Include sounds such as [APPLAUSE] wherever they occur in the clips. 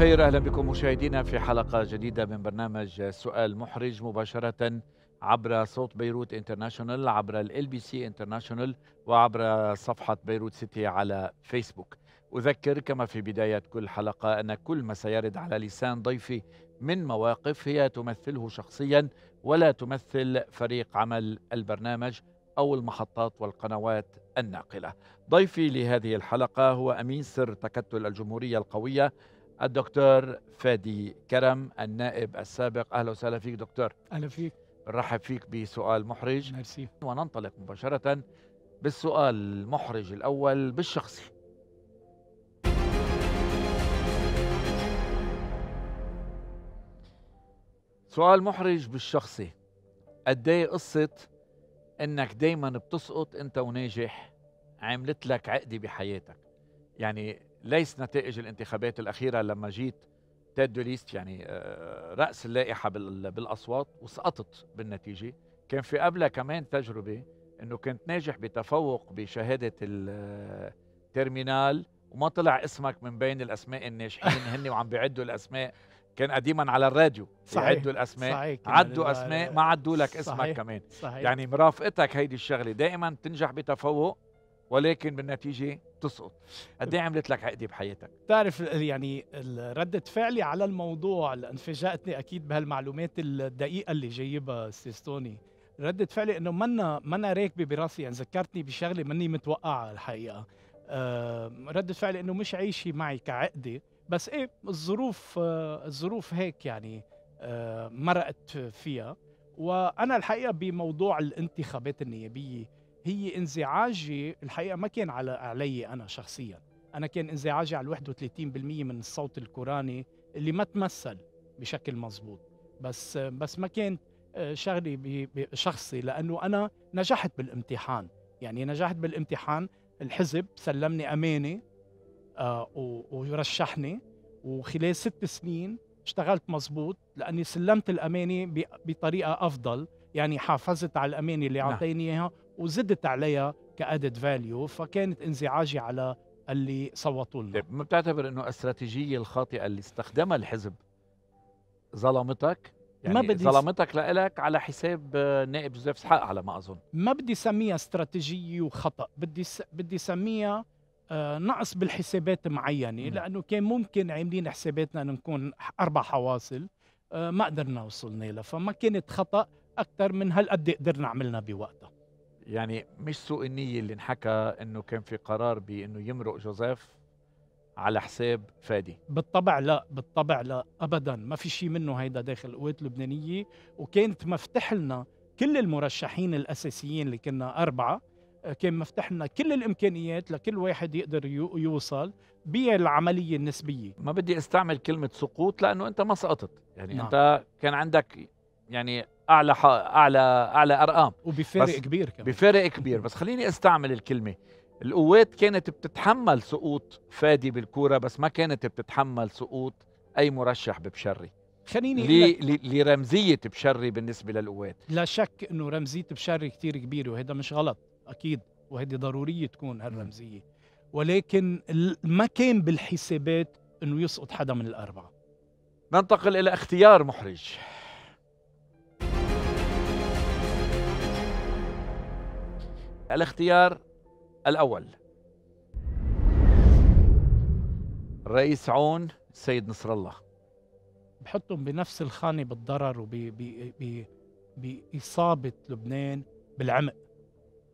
الخير اهلا بكم مشاهدينا في حلقه جديده من برنامج سؤال محرج مباشره عبر صوت بيروت انترناشونال عبر ال بي سي انترناشونال وعبر صفحه بيروت سيتي على فيسبوك اذكر كما في بدايه كل حلقه ان كل ما سيرد على لسان ضيفي من مواقف هي تمثله شخصيا ولا تمثل فريق عمل البرنامج او المحطات والقنوات الناقله. ضيفي لهذه الحلقه هو امين سر تكتل الجمهوريه القويه الدكتور فادي كرم النائب السابق اهلا وسهلا فيك دكتور اهلا فيك نرحب فيك بسؤال محرج ميرسي وننطلق مباشره بالسؤال المحرج الاول بالشخصي سؤال محرج بالشخصي قد قصه انك دايما بتسقط انت وناجح عملت لك عقده بحياتك يعني ليس نتائج الانتخابات الأخيرة لما جيت تيد ليست يعني آه، رأس اللائحة بالأصوات وسقطت بالنتيجة كان في قبلها كمان تجربة أنه كنت ناجح بتفوق بشهادة الترمينال وما طلع اسمك من بين الأسماء الناجحين هن وعم بيعدوا الأسماء كان قديما على الراديو صحيح يعدوا الاسماء صحيح عدوا اسماء ما عدوا لك اسمك صحيح كمان صحيح يعني مرافقتك هيدي الشغله دائما تنجح بتفوق ولكن بالنتيجه بتسقط قد ايه عملت لك عقده بحياتك بتعرف يعني ردة فعلي على الموضوع انفجأتني اكيد بهالمعلومات الدقيقه اللي جايبها استاذ توني ردة فعلي انه منا منا راكبه براسي يعني ذكرتني بشغله مني متوقعها الحقيقه آه، ردة فعلي انه مش عايشه معي كعقده بس ايه الظروف آه، الظروف هيك يعني آه، مرقت فيها وانا الحقيقه بموضوع الانتخابات النيابيه هي انزعاجي الحقيقه ما كان على علي انا شخصيا انا كان انزعاجي على 31% من الصوت الكوراني اللي ما تمثل بشكل مزبوط بس بس ما كان آه، شغلي بشخصي لانه انا نجحت بالامتحان يعني نجحت بالامتحان الحزب سلمني امانه آه، ورشحني وخلال ست سنين اشتغلت مزبوط لاني سلمت الامانه بطريقه افضل يعني حافظت على الامانه اللي نعم. اعطيني اياها وزدت عليها كادد فاليو فكانت انزعاجي على اللي صوتوا لنا طيب ما بتعتبر انه الاستراتيجيه الخاطئه اللي استخدمها الحزب ظلمتك يعني ما بدي ظلمتك لك على حساب نائب جوزيف اسحاق على ما اظن ما بدي سميها استراتيجيه وخطا بدي س... بدي سميها آه نقص بالحسابات معينه لانه كان ممكن عاملين حساباتنا انه نكون اربع حواصل آه ما قدرنا وصلنا لها فما كانت خطا اكثر من هالقد قدرنا عملنا بوقتها يعني مش سوء النية اللي انحكى انه كان في قرار بانه يمرق جوزيف على حساب فادي بالطبع لا بالطبع لا ابدا ما في شيء منه هيدا داخل القوات اللبنانية وكانت مفتح لنا كل المرشحين الاساسيين اللي كنا اربعه آه، كان مفتح لنا كل الامكانيات لكل واحد يقدر يوصل بالعمليه النسبيه ما بدي استعمل كلمه سقوط لانه انت ما سقطت يعني نعم. انت كان عندك يعني اعلى اعلى اعلى ارقام وبفرق كبير كمان بفرق كبير بس خليني استعمل الكلمه القوات كانت بتتحمل سقوط فادي بالكوره بس ما كانت بتتحمل سقوط اي مرشح ببشري خليني لي لي لرمزيه بشري بالنسبه للقوات لا شك انه رمزيه بشري كثير كبيره وهذا مش غلط اكيد وهذه ضروريه تكون هالرمزيه ولكن ما كان بالحسابات انه يسقط حدا من الاربعه ننتقل الى اختيار محرج الاختيار الأول الرئيس عون السيد نصر الله بحطهم بنفس الخانة بالضرر وبإصابة لبنان بالعمق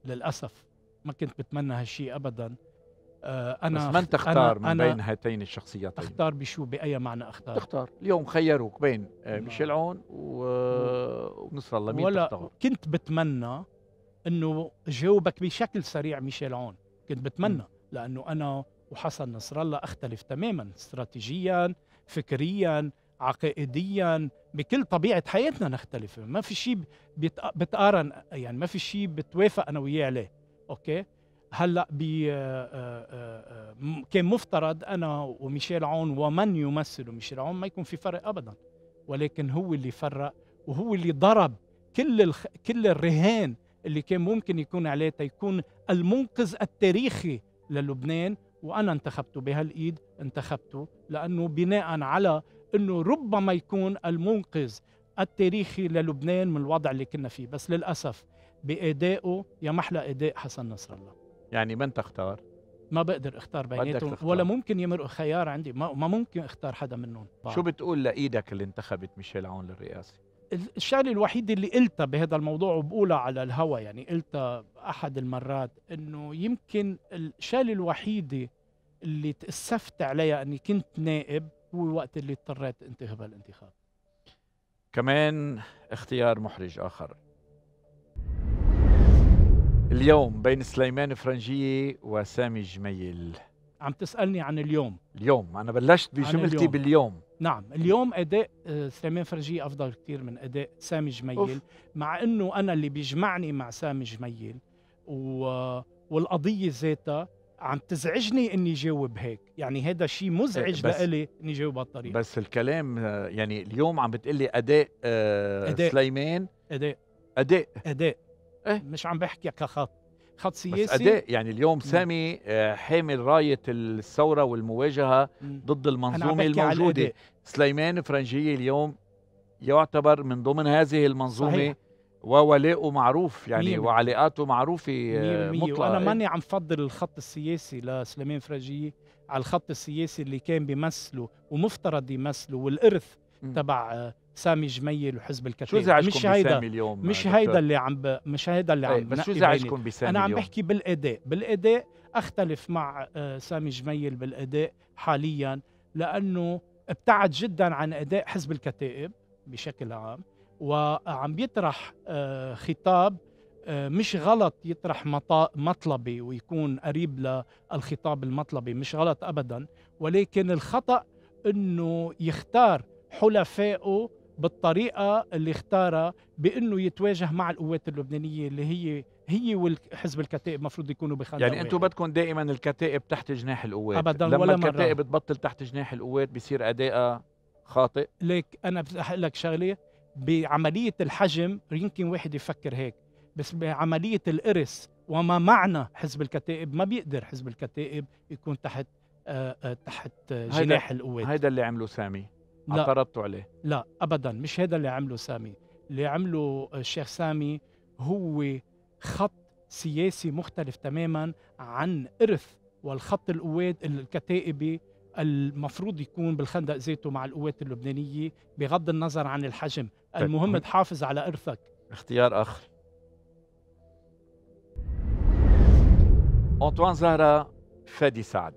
للأسف ما كنت بتمنى هالشيء أبدا آه، أنا بس من تختار أنا من بين هاتين الشخصيتين؟ أختار بشو بأي معنى أختار؟ تختار اليوم خيروك بين آه، نعم. ميشيل عون ونصر الله مين ولا تختار؟ كنت بتمنى انه جاوبك بشكل سريع ميشيل عون كنت بتمنى لانه انا وحسن نصر الله اختلف تماما استراتيجيا فكريا عقائديا بكل طبيعه حياتنا نختلف ما في شيء بتقارن يعني ما في شيء بتوافق انا وياه عليه اوكي هلا بي آه، آه، آه، كان مفترض انا وميشيل عون ومن يمثل ميشيل عون ما يكون في فرق ابدا ولكن هو اللي فرق وهو اللي ضرب كل الخ... كل الرهان اللي كان ممكن يكون عليه تيكون المنقذ التاريخي للبنان وانا انتخبته بهالايد انتخبته لانه بناء على انه ربما يكون المنقذ التاريخي للبنان من الوضع اللي كنا فيه بس للاسف بادائه يا محلى اداء حسن نصر الله يعني من تختار ما بقدر اختار بيناتهم ولا ممكن يمرق خيار عندي ما, ما ممكن اختار حدا منهم شو بتقول لايدك اللي انتخبت ميشيل عون للرئاسه الشغله الوحيده اللي قلتها بهذا الموضوع وبقولها على الهوى يعني قلتها احد المرات انه يمكن الشغله الوحيده اللي تاسفت عليها اني كنت نائب هو الوقت اللي اضطريت انتهي بالانتخاب كمان اختيار محرج اخر اليوم بين سليمان فرنجيه وسامي جميل عم تسالني عن اليوم اليوم انا بلشت بجملتي اليوم. باليوم نعم اليوم اداء آه، سليمان فرجي افضل كثير من اداء سامي جميل مع انه انا اللي بيجمعني مع سامي جميل و... والقضيه ذاتها عم تزعجني اني جاوب هيك يعني هذا شيء مزعج لإلي اني جاوب هالطريقه بس الكلام آه، يعني اليوم عم بتقلي اداء, آه، أداء. سليمان اداء اداء اداء إيه؟ مش عم بحكي كخط خط سياسي بس أداء يعني اليوم سامي آه، حامل راية الثورة والمواجهة مم. ضد المنظومة الموجودة سليمان فرنجية اليوم يعتبر من ضمن هذه المنظومة صحيح. وولائه معروف يعني مية وعلاقاته معروفة آه، مطلقة وأنا ماني عم فضل الخط السياسي لسليمان فرنجية على الخط السياسي اللي كان بيمثله ومفترض يمثله والإرث تبع آه، سامي جميل وحزب الكتيب شو زعجكم مش هيدا اليوم مش هيدا اللي عم ب... مش هيدا اللي إيه، عم بس شو زعجكم بسامي انا عم بحكي بالاداء بالاداء اختلف مع آه، سامي جميل بالاداء حاليا لانه ابتعد جدا عن اداء حزب الكتائب بشكل عام وعم بيطرح آه، خطاب آه، مش غلط يطرح مطلبي ويكون قريب للخطاب المطلبي مش غلط ابدا ولكن الخطا انه يختار حلفائه بالطريقه اللي اختارها بانه يتواجه مع القوات اللبنانيه اللي هي هي وحزب الكتائب المفروض يكونوا بخندق يعني انتم بدكم دائما الكتائب تحت جناح القوات ابدا لما ولا الكتائب مرة. تبطل تحت جناح القوات بصير ادائها خاطئ ليك انا بدي احكي لك شغله بعمليه الحجم يمكن واحد يفكر هيك بس بعمليه الارث وما معنى حزب الكتائب ما بيقدر حزب الكتائب يكون تحت آه, آه، تحت جناح القوات هيدا اللي عمله سامي لا اعترضتوا عليه لا ابدا مش هذا اللي عمله سامي اللي عمله الشيخ سامي هو خط سياسي مختلف تماما عن ارث والخط القوات الكتائبي المفروض يكون بالخندق ذاته مع القوات اللبنانيه بغض النظر عن الحجم طيب، المهم تحافظ على ارثك اختيار اخر انطوان زهره فادي سعد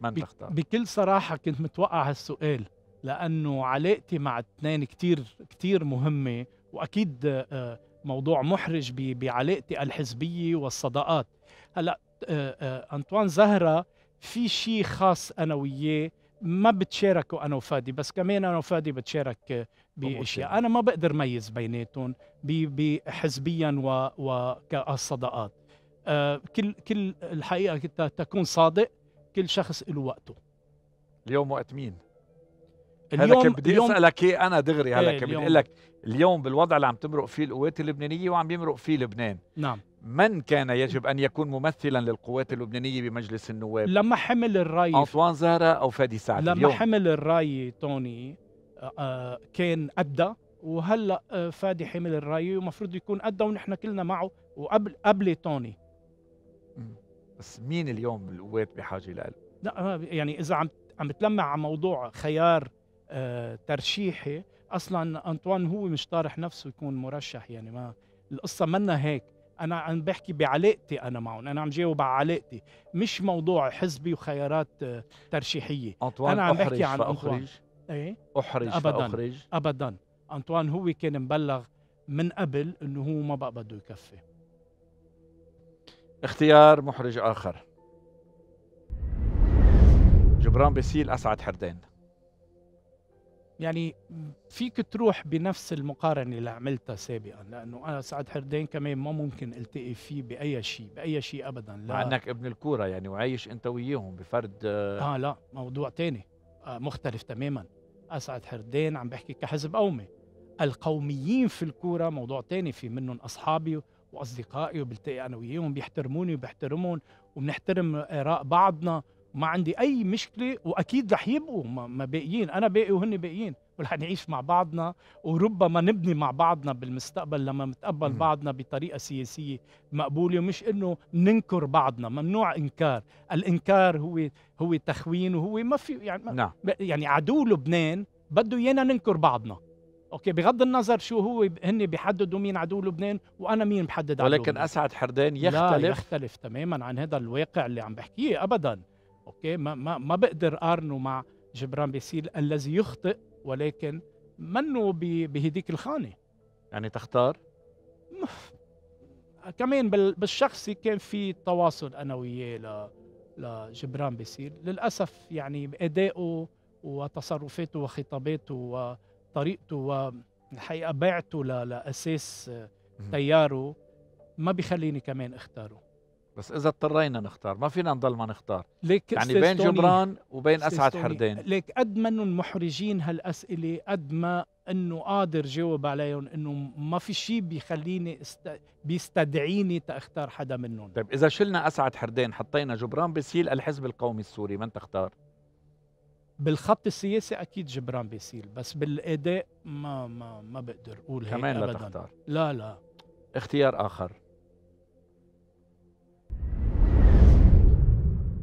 من تختار؟ بكل صراحه كنت متوقع هالسؤال لانه علاقتي مع اثنين كثير كثير مهمه واكيد آه، موضوع محرج بعلاقتي الحزبيه والصداقات هلا آه، آه، انطوان زهره في شيء خاص انا وياه ما بتشاركه انا وفادي بس كمان انا وفادي بتشارك باشياء انا ما بقدر ميز بيناتهم بحزبيا وكالصداقات كل كل الحقيقه تكون صادق كل شخص له وقته اليوم وقت مين اليوم هذا بدي اليوم اسالك ايه انا دغري هلا إيه بدي اقول لك اليوم بالوضع اللي عم تمرق فيه القوات اللبنانيه وعم يمرق فيه لبنان نعم من كان يجب ان يكون ممثلا للقوات اللبنانيه بمجلس النواب لما حمل الراي انطوان زهره او فادي سعد لما اليوم. حمل الراي توني آه، آه، كان ادى وهلا آه، فادي حمل الراي ومفروض يكون ادى ونحن كلنا معه وقبل قبل توني بس مين اليوم القوات بحاجه له لا يعني اذا عم عم تلمع على موضوع خيار ترشيحي اصلا انطوان هو مش طارح نفسه يكون مرشح يعني ما القصه منا هيك انا عم بحكي بعلاقتي انا معهم انا عم جاوب على علاقتي مش موضوع حزبي وخيارات آه، ترشيحيه أنطوان انا عم بحكي عن اخرج ايه احرج ابدا فأخرج. ابدا انطوان هو كان مبلغ من قبل انه هو ما بقى بده يكفي اختيار محرج اخر جبران بيسيل اسعد حردين يعني فيك تروح بنفس المقارنه اللي عملتها سابقا لانه انا سعد حردين كمان ما ممكن التقي فيه باي شيء باي شيء ابدا لا مع انك ابن الكوره يعني وعايش انت وياهم بفرد آه. اه لا موضوع تاني آه، مختلف تماما اسعد حردين عم بحكي كحزب قومي القوميين في الكوره موضوع تاني في منهم اصحابي واصدقائي وبلتقي انا وياهم بيحترموني وبحترمهم وبنحترم اراء بعضنا ما عندي اي مشكله واكيد رح يبقوا ما باقيين انا باقي وهن باقيين ورح نعيش مع بعضنا وربما نبني مع بعضنا بالمستقبل لما نتقبل بعضنا بطريقه سياسيه مقبوله ومش انه ننكر بعضنا ممنوع انكار الانكار هو هو تخوين وهو ما في يعني ما نعم. يعني عدو لبنان بده ايانا ننكر بعضنا اوكي بغض النظر شو هو هن بيحددوا مين عدو لبنان وانا مين بحدد عدو ولكن اسعد حردان يختلف لا يختلف تماما عن هذا الواقع اللي عم بحكيه ابدا اوكي ما ما, ما بقدر اقارنه مع جبران بيسيل الذي يخطئ ولكن منه بهديك الخانه يعني تختار كمان بالشخصي كان في تواصل انا وياه لجبران بيسيل للاسف يعني ادائه وتصرفاته وخطاباته وطريقته والحقيقه بيعته لاساس تياره ما بيخليني كمان اختاره بس اذا اضطرينا نختار ما فينا نضل ما نختار ليك يعني بين جبران وبين اسعد حردين ليك قد ما انهم محرجين هالاسئله قد ما انه قادر جاوب عليهم انه ما في شيء بيخليني است... بيستدعيني تاختار حدا منهم طيب اذا شلنا اسعد حردين حطينا جبران بيسيل الحزب القومي السوري من تختار بالخط السياسي اكيد جبران بيسيل بس بالاداء ما ما ما بقدر اقول هيك كمان لا تختار لا لا اختيار اخر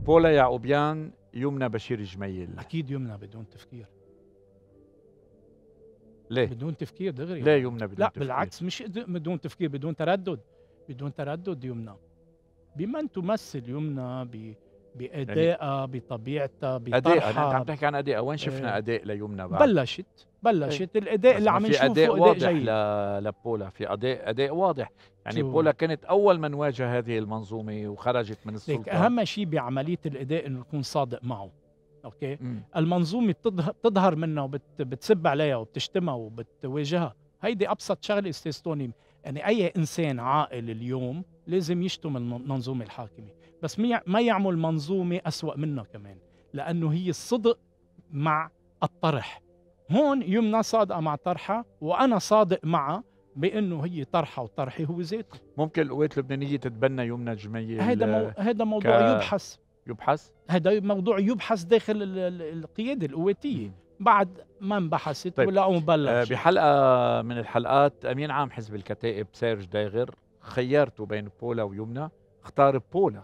بولا يعقوبيان يمنى بشير جميل اكيد يمنى بدون تفكير ليه؟ بدون تفكير دغري يعني. ليه يمنى بدون لا تفكير؟ بالعكس مش بدون تفكير بدون تردد بدون تردد يمنى بمن تمثل يمنى بادائها يعني بطبيعتها يعني بطرحها انت عم تحكي عن اداء وين شفنا إيه. اداء ليمنى بعد بلشت بلشت إيه. الاداء اللي عم نشوفه اداء واضح جيد. لبولا في اداء اداء واضح يعني شو. بولا كانت اول من واجه هذه المنظومه وخرجت من السلطه اهم شيء بعمليه الاداء انه نكون صادق معه اوكي مم. المنظومه بتظهر منها وبتسب عليها وبتشتمها وبتواجهها هيدي ابسط شغله استاذ توني يعني اي انسان عاقل اليوم لازم يشتم المنظومه الحاكمه بس ما يعمل منظومة أسوأ منها كمان لأنه هي الصدق مع الطرح هون يمنى صادقة مع طرحها وأنا صادق معها بانه هي طرحه وطرحي هو ذاته ممكن القوات اللبنانيه تتبنى يمنى جميل هذا مو... هذا موضوع ك... يبحث يبحث هذا موضوع يبحث داخل القياده القواتيه بعد ما انبحثت طيب. ولا مبلغ آه، بحلقه من الحلقات امين عام حزب الكتائب سيرج دايغر خيرته بين بولا ويمنى اختار بولا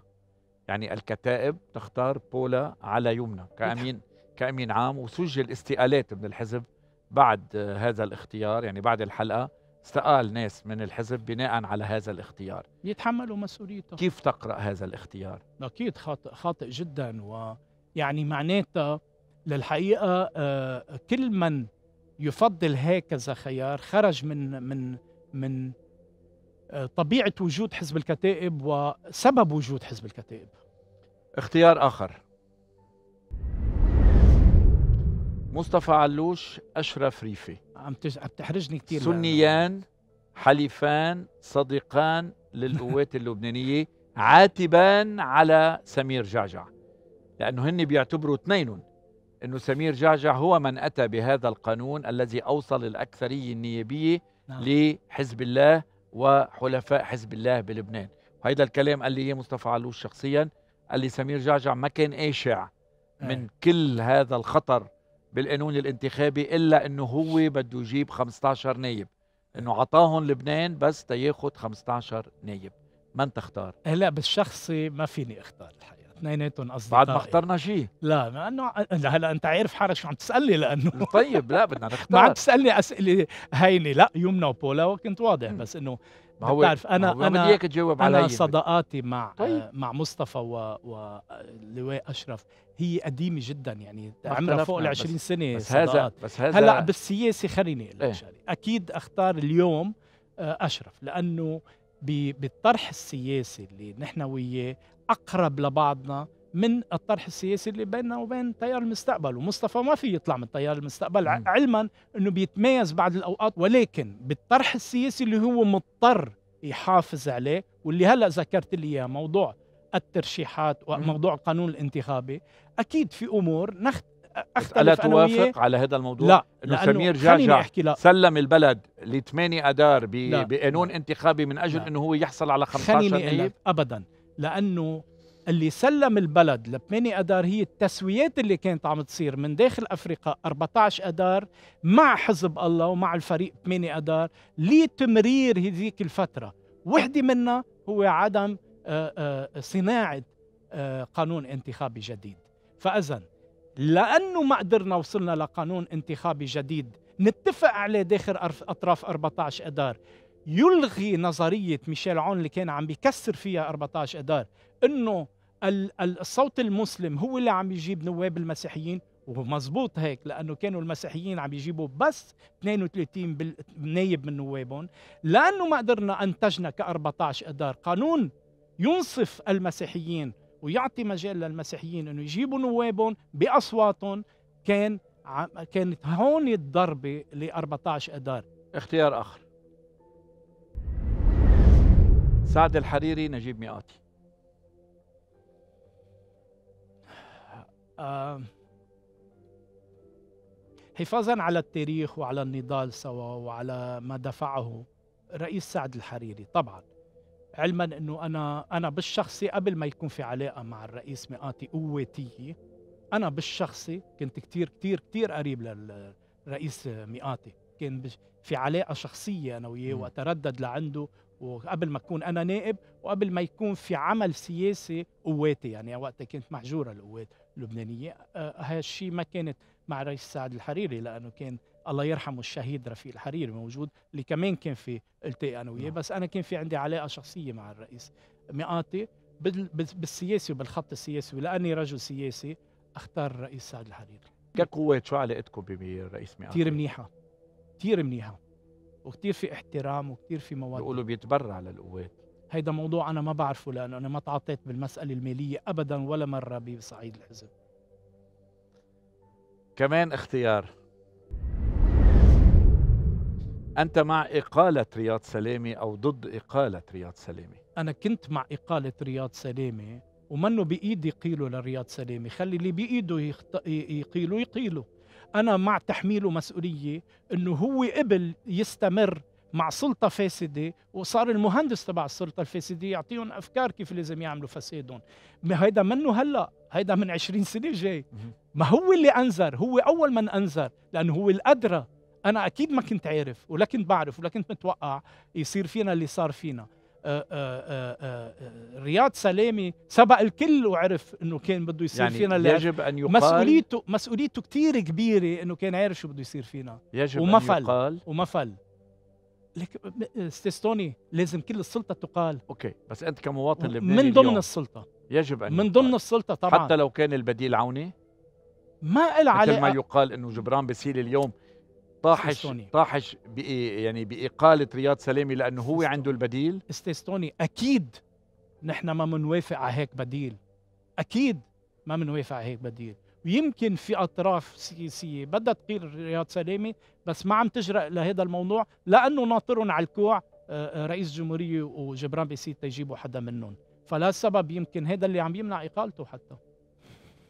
يعني الكتائب تختار بولا على يمنى نعم. كأمين كأمين عام وسجل استقالات من الحزب بعد هذا الاختيار يعني بعد الحلقة استقال ناس من الحزب بناء على هذا الاختيار يتحملوا مسؤوليته كيف تقرأ هذا الاختيار؟ أكيد خاطئ, خاطئ جدا ويعني معناتها للحقيقة آه، كل من يفضل هكذا خيار خرج من من من طبيعه وجود حزب الكتائب وسبب وجود حزب الكتائب اختيار اخر مصطفى علوش اشرف ريفي عم تحرجني كثير سنيان حليفان صديقان للقوات [LAUGHS] اللبنانيه عاتبان على سمير جعجع لانه هن بيعتبروا اثنينهم انه سمير جعجع هو من اتى بهذا القانون الذي اوصل الاكثريه النيابيه نعم. لحزب الله وحلفاء حزب الله بلبنان وهيدا الكلام قال لي اياه مصطفى علوش شخصيا قال لي سمير جعجع ما كان قاشع إيه. من كل هذا الخطر بالقانون الانتخابي الا انه هو بده يجيب 15 نايب انه عطاهم لبنان بس تياخد 15 نايب من تختار هلا إيه، بالشخصي ما فيني اختار الحقيقه اثنيناتهم اصدقاء بعد ما اخترنا شيء لا لانه هلا انت عارف حالك شو عم تسالني لانه [LAUGHS] طيب لا بدنا نختار [LAUGHS] ما عم تسالني اسئله هينه لا يمنى وبولا وكنت واضح بس انه هو بتعرف انا هو انا بدي تجاوب انا صداقاتي مع طيب. مع مصطفى ولواء اشرف هي قديمه جدا يعني عمرها فوق ال 20 سنه بس هذا بس هذا هلا بالسياسه خليني اقول لك ايه؟ اكيد اختار اليوم آه، اشرف لانه بالطرح السياسي اللي نحن وياه اقرب لبعضنا من الطرح السياسي اللي بيننا وبين تيار المستقبل ومصطفى ما في يطلع من تيار المستقبل م. علما انه بيتميز بعض الاوقات ولكن بالطرح السياسي اللي هو مضطر يحافظ عليه واللي هلا ذكرت لي اياه موضوع الترشيحات وموضوع القانون الانتخابي اكيد في امور نخت الا توافق على هذا الموضوع لا انه سمير جعجع سلم البلد لثمانية اذار بقانون انتخابي من اجل لا. انه هو يحصل على 15 نائب ابدا لأنه اللي سلم البلد ل 8 اذار هي التسويات اللي كانت عم تصير من داخل افريقيا 14 اذار مع حزب الله ومع الفريق 8 اذار لتمرير هذيك الفتره، وحده منها هو عدم آه، آه، صناعه آه، قانون انتخابي جديد، فاذا لانه ما قدرنا وصلنا لقانون انتخابي جديد نتفق عليه داخل اطراف 14 اذار يلغي نظريه ميشيل عون اللي كان عم بيكسر فيها 14 اذار انه الصوت المسلم هو اللي عم يجيب نواب المسيحيين ومزبوط هيك لانه كانوا المسيحيين عم يجيبوا بس 32 نايب من نوابهم لانه ما قدرنا انتجنا ك 14 اذار قانون ينصف المسيحيين ويعطي مجال للمسيحيين انه يجيبوا نوابهم باصواتهم كان كانت هون الضربه ل 14 اذار اختيار اخر سعد الحريري نجيب مئاتي حفاظا على التاريخ وعلى النضال سوا وعلى ما دفعه رئيس سعد الحريري طبعا علما انه انا انا بالشخصي قبل ما يكون في علاقه مع الرئيس مئاتي قوتيه انا بالشخصي كنت كثير كثير كثير قريب للرئيس مئاتي كان في علاقه شخصيه انا وياه واتردد لعنده وقبل ما اكون انا نائب وقبل ما يكون في عمل سياسي قواتي يعني وقتها كانت محجوره القوات اللبنانيه هالشيء آه، ما كانت مع الرئيس سعد الحريري لانه كان الله يرحمه الشهيد رفيق الحريري موجود اللي كمان كان في التقي انا وياه نعم. بس انا كان في عندي علاقه شخصيه مع الرئيس مئاتي بالسياسي وبالخط السياسي ولاني رجل سياسي اختار الرئيس سعد الحريري كقوات شو علاقتكم برئيس مئاتي؟ كثير منيحه كثير منيحه وكثير في احترام وكثير في مواد بيقولوا بيتبرع للقوات هيدا موضوع انا ما بعرفه لانه انا ما تعاطيت بالمساله الماليه ابدا ولا مره بصعيد الحزب كمان اختيار انت مع اقاله رياض سلامه او ضد اقاله رياض سلامه انا كنت مع اقاله رياض سلامه ومنه بايدي قيله لرياض سلامه خلي اللي بايده يقيله يقيله انا مع تحميله مسؤوليه انه هو قبل يستمر مع سلطه فاسده وصار المهندس تبع السلطه الفاسده يعطيهم افكار كيف لازم يعملوا فسادهم ما هيدا منه هلا هيدا من 20 سنه جاي ما هو اللي انذر هو اول من انذر لانه هو الادرى انا اكيد ما كنت عارف ولا كنت بعرف ولا كنت متوقع يصير فينا اللي صار فينا آه، آه، آه، رياض سلامي سبق الكل وعرف انه كان بده يصير يعني فينا اللي يجب ان يقال مسؤوليته مسؤوليته كثير كبيره انه كان عارف شو بده يصير فينا يجب وما أن فل يقال وما فل لك استاذ لازم كل السلطه تقال اوكي بس انت كمواطن لبناني من ضمن اليوم السلطه يجب ان من يقال. ضمن السلطه طبعا حتى لو كان البديل عوني ما لها علاقه مثل ما يقال انه جبران بسيل اليوم طاحش طاحش يعني باقاله رياض سلامي لانه هو عنده البديل استيستوني اكيد نحن ما بنوافق على هيك بديل اكيد ما بنوافق على هيك بديل ويمكن في اطراف سياسيه بدها تقيل رياض سلامي بس ما عم تجرأ لهذا الموضوع لانه ناطرهم على الكوع آه، آه، رئيس الجمهوريه وجبران بيسيت تجيبوا حدا منهم فلا سبب يمكن هذا اللي عم يمنع اقالته حتى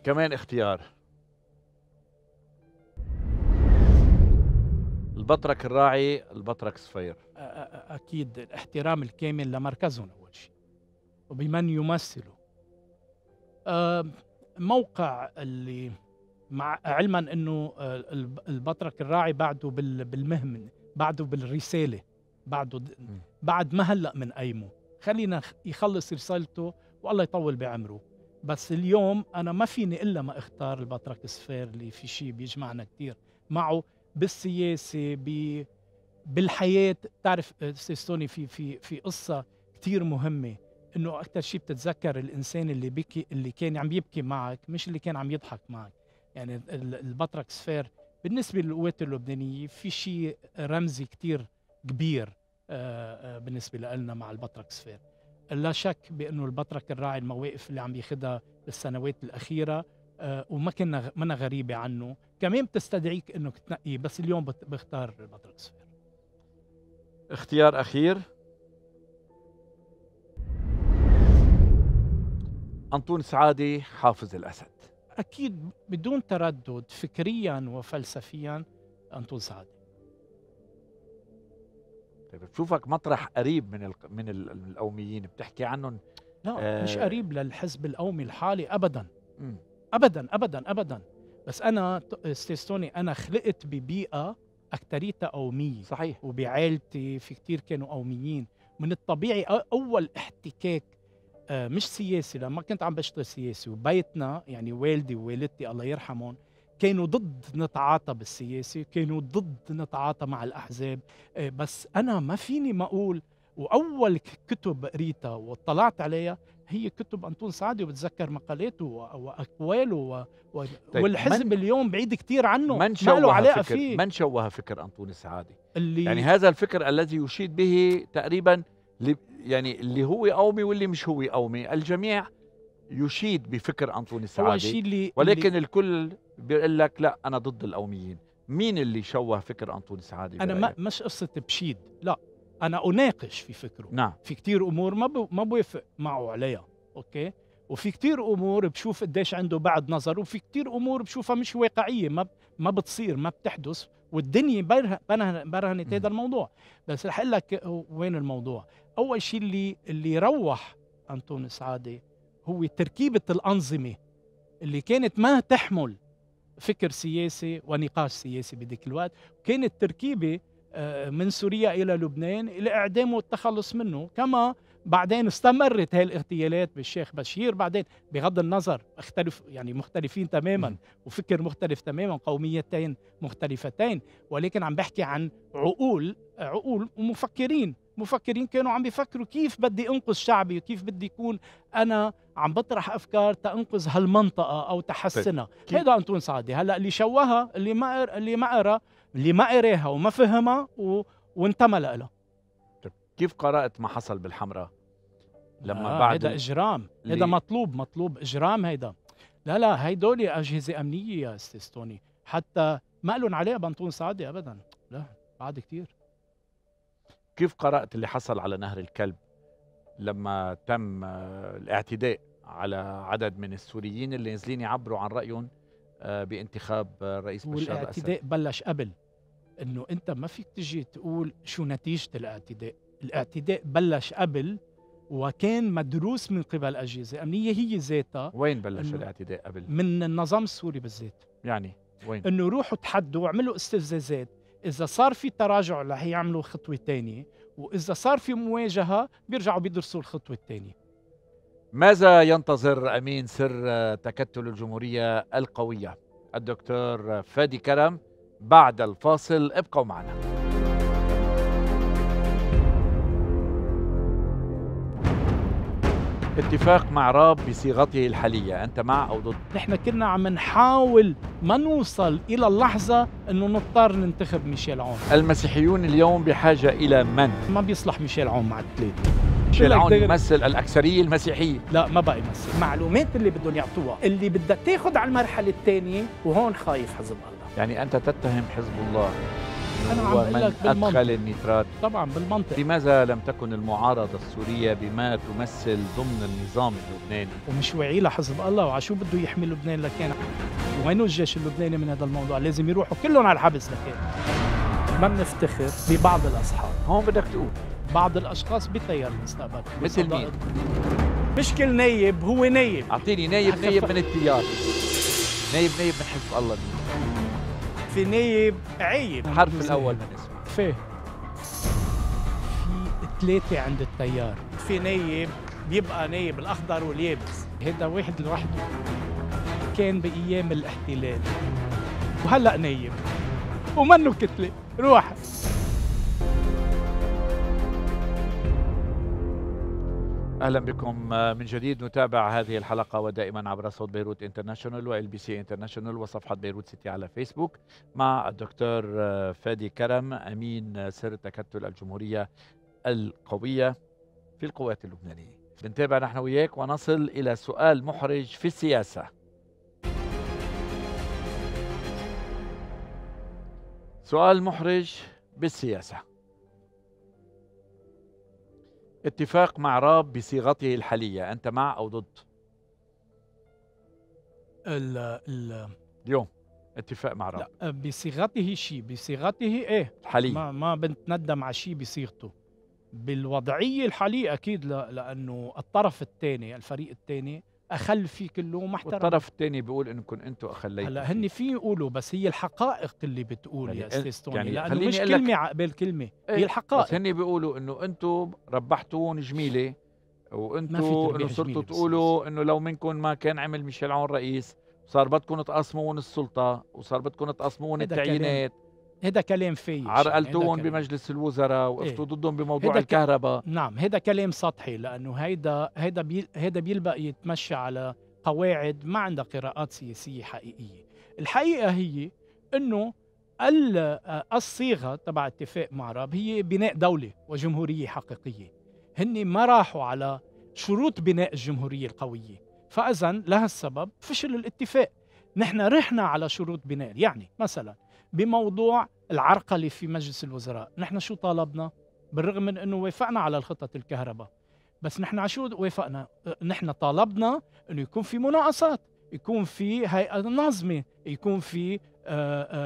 كمان اختيار البطرك الراعي البطرك صفير اكيد الاحترام الكامل لمركزهم اول شيء وبمن يمثله موقع اللي مع علما انه البطرك الراعي بعده بالمهمه بعده بالرساله بعده بعد ما هلا من أيمه خلينا يخلص رسالته والله يطول بعمره بس اليوم انا ما فيني الا ما اختار البطرك صفير اللي في شيء بيجمعنا كثير معه بالسياسه ب بالحياه بتعرف سيستوني آه، في في في قصه كثير مهمه انه اكثر شيء بتتذكر الانسان اللي بكي اللي كان عم يبكي معك مش اللي كان عم يضحك معك يعني البطرك سفير بالنسبه للقوات اللبنانيه في شيء رمزي كثير كبير آه، آه، بالنسبه لنا مع البطرك سفير لا شك بانه البطرك الراعي المواقف اللي عم ياخذها بالسنوات الاخيره وما كنا منا غريبه عنه كمان بتستدعيك انك تنقيه بس اليوم بختار بطريق سفير اختيار اخير أنطون سعادي حافظ الأسد أكيد بدون تردد فكريا وفلسفيا أنطون سعادي طيب بشوفك مطرح قريب من من القوميين بتحكي عنهم لا آه مش قريب للحزب القومي الحالي أبدا م. أبدا أبدا أبدا بس انا استاذ انا خلقت ببيئه اكتريتها قوميه صحيح وبعائلتي في كتير كانوا قوميين من الطبيعي اول احتكاك آه، مش سياسي لما كنت عم بشتغل سياسي وبيتنا يعني والدي ووالدتي الله يرحمهم كانوا ضد نتعاطى بالسياسي كانوا ضد نتعاطى مع الأحزاب آه، بس أنا ما فيني ما أقول وأول كتب قريتها واطلعت عليها هي كتب انطون سعدي وبتذكر مقالاته واقواله و... طيب والحزب من اليوم بعيد كثير عنه من شوه علاقه فكر فيه من شوه فكر انطون سعدي اللي يعني هذا الفكر الذي يشيد به تقريبا ل... يعني اللي هو قومي واللي مش هو قومي الجميع يشيد بفكر انطون سعدي اللي ولكن اللي الكل بيقول لك لا انا ضد القوميين مين اللي شوه فكر انطون سعدي انا ما يعني؟ مش قصه بشيد لا انا اناقش في فكره نعم في كتير امور ما ب... ما بوافق معه عليها اوكي وفي كتير امور بشوف قديش عنده بعد نظر وفي كتير امور بشوفها مش واقعيه ما ب... ما بتصير ما بتحدث والدنيا برهنت بره... هذا الموضوع بس رح اقول لك وين الموضوع اول شيء اللي اللي روح انطون سعاده هو تركيبه الانظمه اللي كانت ما تحمل فكر سياسي ونقاش سياسي بديك الوقت كانت تركيبه آه، من سوريا الى لبنان الى اعدامه والتخلص منه كما بعدين استمرت هاي الاغتيالات بالشيخ بشير بعدين بغض النظر اختلف يعني مختلفين تماما وفكر مختلف تماما قوميتين مختلفتين ولكن عم بحكي عن عقول عقول ومفكرين مفكرين كانوا عم بيفكروا كيف بدي انقذ شعبي وكيف بدي يكون انا عم بطرح افكار تنقذ هالمنطقه او تحسنها طيب، هيدا انتون سعدي هلا اللي شوهها اللي ما اللي ما قرا اللي ما قراها وما فهمها و... وانتمى لها طيب، كيف قرأت ما حصل بالحمراء؟ لما آه بعد هيدا اجرام هيدا مطلوب مطلوب اجرام هيدا لا لا هيدول اجهزه امنيه يا استاذ توني حتى ما لهم علاقه بنطون سعدي ابدا لا بعد كثير كيف قرات اللي حصل على نهر الكلب لما تم آه، الاعتداء على عدد من السوريين اللي نازلين يعبروا عن رايهم آه، بانتخاب الرئيس آه، بشار الاسد والاعتداء بلش قبل انه انت ما فيك تجي تقول شو نتيجه الاعتداء الاعتداء بلش قبل وكان مدروس من قبل اجهزه امنيه هي ذاتها وين بلش الاعتداء قبل من النظام السوري بالذات يعني وين انه روحوا تحدوا اعملوا استفزازات اذا صار في تراجع رح يعملوا خطوه ثانيه واذا صار في مواجهه بيرجعوا بيدرسوا الخطوه الثانيه ماذا ينتظر امين سر تكتل الجمهوريه القويه الدكتور فادي كرم بعد الفاصل ابقوا معنا اتفاق مع راب بصيغته الحالية أنت مع أو ضد؟ نحن كنا عم نحاول ما نوصل إلى اللحظة أنه نضطر ننتخب ميشيل عون المسيحيون اليوم بحاجة إلى من؟ ما بيصلح ميشيل عون مع التلاتة ميشيل عون يمثل الأكثرية المسيحية لا ما بقى يمثل معلومات اللي بدهم يعطوها اللي بدها تاخد على المرحلة الثانية وهون خايف حزب الله يعني أنت تتهم حزب الله أنا هو من أدخل النيترات طبعا بالمنطق لماذا لم تكن المعارضة السورية بما تمثل ضمن النظام اللبناني ومش وعي لحزب الله وعشو بده يحمي لبنان لكان وين الجيش اللبناني من هذا الموضوع لازم يروحوا كلهم على الحبس لكان ما بنفتخر ببعض الأصحاب هون بدك تقول بعض الأشخاص بتغير المستقبل مثل مين؟ مش كل نايب هو نايب اعطيني نايب نايب من التيار نايب نايب من حزب الله مين. في نيب عيب الحرف الأول من اسمه في في ثلاثة عند التيار في نيب بيبقى نيب الأخضر واليابس هيدا واحد لوحده كان بأيام الاحتلال وهلأ نايم ومنه كتلة روح اهلا بكم آه، من جديد نتابع هذه الحلقه ودائما عبر صوت بيروت انترناشونال وال بي سي انترناشونال وصفحه بيروت سيتي على فيسبوك مع الدكتور آه، فادي كرم امين آه، سر تكتل الجمهوريه القويه في القوات اللبنانيه. بنتابع نحن وياك ونصل الى سؤال محرج في السياسه. سؤال محرج بالسياسه. اتفاق مع راب بصيغته الحالية أنت مع أو ضد؟ ال ال اليوم اتفاق مع راب لا بصيغته شيء بصيغته ايه حاليا ما, ما بنتندم على شيء بصيغته بالوضعية الحالية أكيد لا لأنه الطرف الثاني الفريق الثاني اخل فيك كله محترم والطرف الثاني بيقول انكم انتم اخليتوا هلا هن في يقولوا بس هي الحقائق اللي بتقول يعني يا استاذ توني يعني لانه مش كلمه عقبال كلمه ايه هي الحقائق بس هن بيقولوا انه انتم ربحتون جميله وانتم انه صرتوا تقولوا انه لو منكم ما كان عمل ميشيل عون رئيس صار بدكم تقاسمون السلطه وصار بدكم تقاسمون التعيينات هذا كلام فيه عرقلتوهم بمجلس الوزراء إيه. وقفتوا ضدهم بموضوع الكهرباء ك... نعم هذا كلام سطحي لانه هيدا هيدا بي... هيدا بيلبق يتمشى على قواعد ما عندها قراءات سياسيه حقيقيه الحقيقه هي انه الصيغه تبع اتفاق معرب هي بناء دوله وجمهوريه حقيقيه هن ما راحوا على شروط بناء الجمهوريه القويه فاذا لهالسبب فشل الاتفاق نحن رحنا على شروط بناء يعني مثلا بموضوع العرقله في مجلس الوزراء نحن شو طالبنا بالرغم من انه وافقنا على الخطط الكهرباء بس نحن عشو وافقنا نحن طالبنا انه يكون في مناقصات يكون في هيئة نظمة يكون في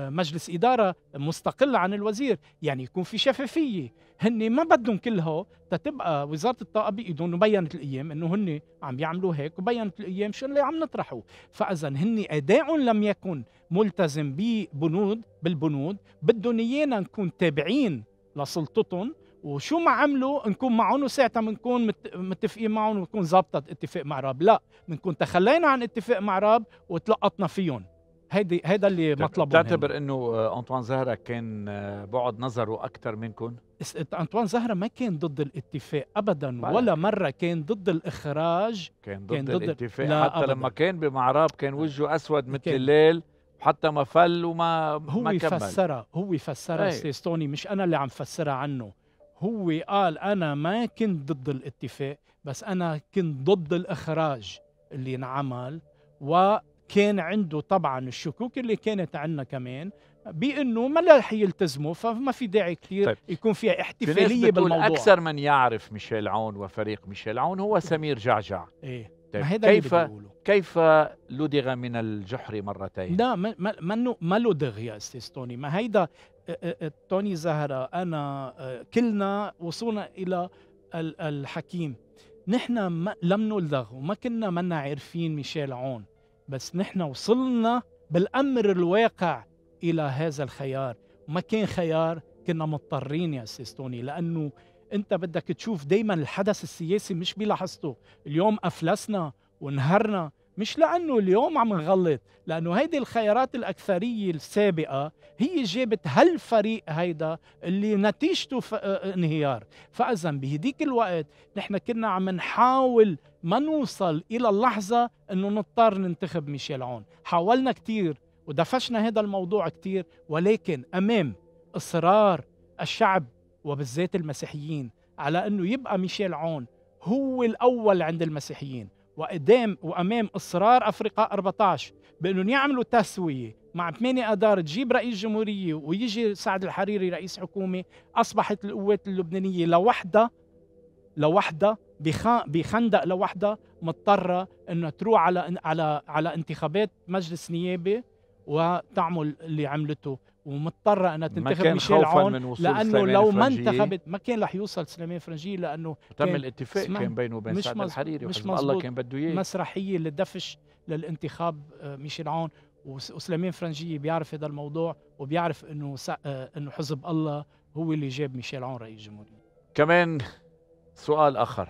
مجلس إدارة مستقل عن الوزير يعني يكون في شفافية هن ما بدهم كل تتبقى وزارة الطاقة بإيدهم وبينت الأيام إنه هن عم يعملوا هيك وبينت الأيام شو اللي عم نطرحه فإذا هن أداء لم يكن ملتزم ببنود بالبنود بدهم إيانا نكون تابعين لسلطتهم وشو ما عملوا نكون معهم وساعتها بنكون متفقين معهم ونكون زبطت اتفاق مع راب لا بنكون تخلينا عن اتفاق مع راب وتلقطنا فيهم هيدي هيدا اللي مطلبه تعتبر انه آه، انطوان زهره كان آه، بعد نظره اكثر منكم انطوان زهره ما كان ضد الاتفاق ابدا ولا مره كان ضد الاخراج كان ضد, كان ضد الاتفاق لا حتى أبداً. لما كان بمعراب كان وجهه اسود مثل الليل وحتى ما فل وما هو ما كمل. فسرها هو فسرها إيه. توني مش انا اللي عم فسرها عنه هو قال أنا ما كنت ضد الاتفاق بس أنا كنت ضد الإخراج اللي انعمل وكان عنده طبعا الشكوك اللي كانت عندنا كمان بانه ما رح يلتزموا فما في داعي كثير طيب. يكون فيها احتفاليه في بالموضوع اكثر من يعرف ميشيل عون وفريق ميشيل عون هو سمير جعجع ايه طيب كيف كيف لدغ من الجحر مرتين؟ لا ما ما ما لدغ يا استاذ توني ما هيدا توني زهرة أنا كلنا وصلنا إلى الحكيم نحن ما لم نلدغ وما كنا منا عارفين ميشيل عون بس نحن وصلنا بالأمر الواقع إلى هذا الخيار وما كان خيار كنا مضطرين يا أستاذ توني لأنه أنت بدك تشوف دايما الحدث السياسي مش بلحظته اليوم أفلسنا وانهرنا مش لانه اليوم عم نغلط لانه هيدي الخيارات الاكثريه السابقه هي جابت هالفريق هيدا اللي نتيجته آه، آه، انهيار فاذا بهديك الوقت نحن كنا عم نحاول ما نوصل الى اللحظه انه نضطر ننتخب ميشيل عون حاولنا كثير ودفشنا هذا الموضوع كثير ولكن امام اصرار الشعب وبالذات المسيحيين على انه يبقى ميشيل عون هو الاول عند المسيحيين وقدام وامام اصرار افرقاء 14 بانهم يعملوا تسويه مع 8 اذار تجيب رئيس جمهوريه ويجي سعد الحريري رئيس حكومه اصبحت القوات اللبنانيه لوحدها لوحدها بخندق لوحدها مضطره انها تروح على على على انتخابات مجلس نيابي وتعمل اللي عملته ومضطره انها تنتخب ميشيل عون من وصول لانه لو ما انتخبت ما كان رح يوصل سليمان فرنجي لانه تم الاتفاق كان بينه وبين مش سعد الحريري مش الله كان بده اياه مسرحيه للدفش للانتخاب آه، ميشيل عون وسليمان فرنجيه بيعرف هذا الموضوع وبيعرف انه سا... آه، انه حزب الله هو اللي جاب ميشيل عون رئيس جمهوريه كمان سؤال اخر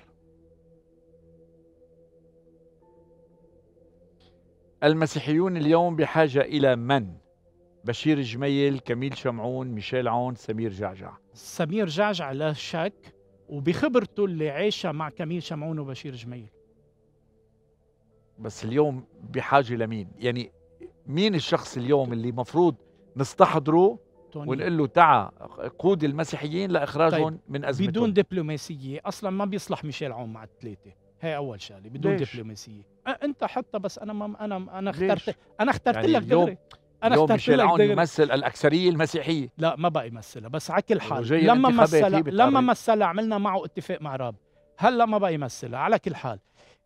المسيحيون اليوم بحاجه الى من بشير جميل كميل شمعون ميشيل عون سمير جعجع سمير جعجع لا شك وبخبرته اللي عاشها مع كميل شمعون وبشير جميل بس اليوم بحاجه لمين يعني مين الشخص اليوم اللي مفروض نستحضره ونقول له تعا قود المسيحيين لاخراجهم طيب من ازمتهم بدون دبلوماسيه اصلا ما بيصلح ميشيل عون مع الثلاثه هي اول شغله بدون ليش؟ دبلوماسيه انت حتى بس انا ما انا انا اخترت ليش؟ انا اخترت يعني لك دغري انا اليوم ميشيل عون يمثل الاكثريه المسيحيه لا ما بقى يمثلها بس على كل حال لما مثلها لما مثلها عملنا معه اتفاق مع راب هلا ما بقى يمثلها على كل حال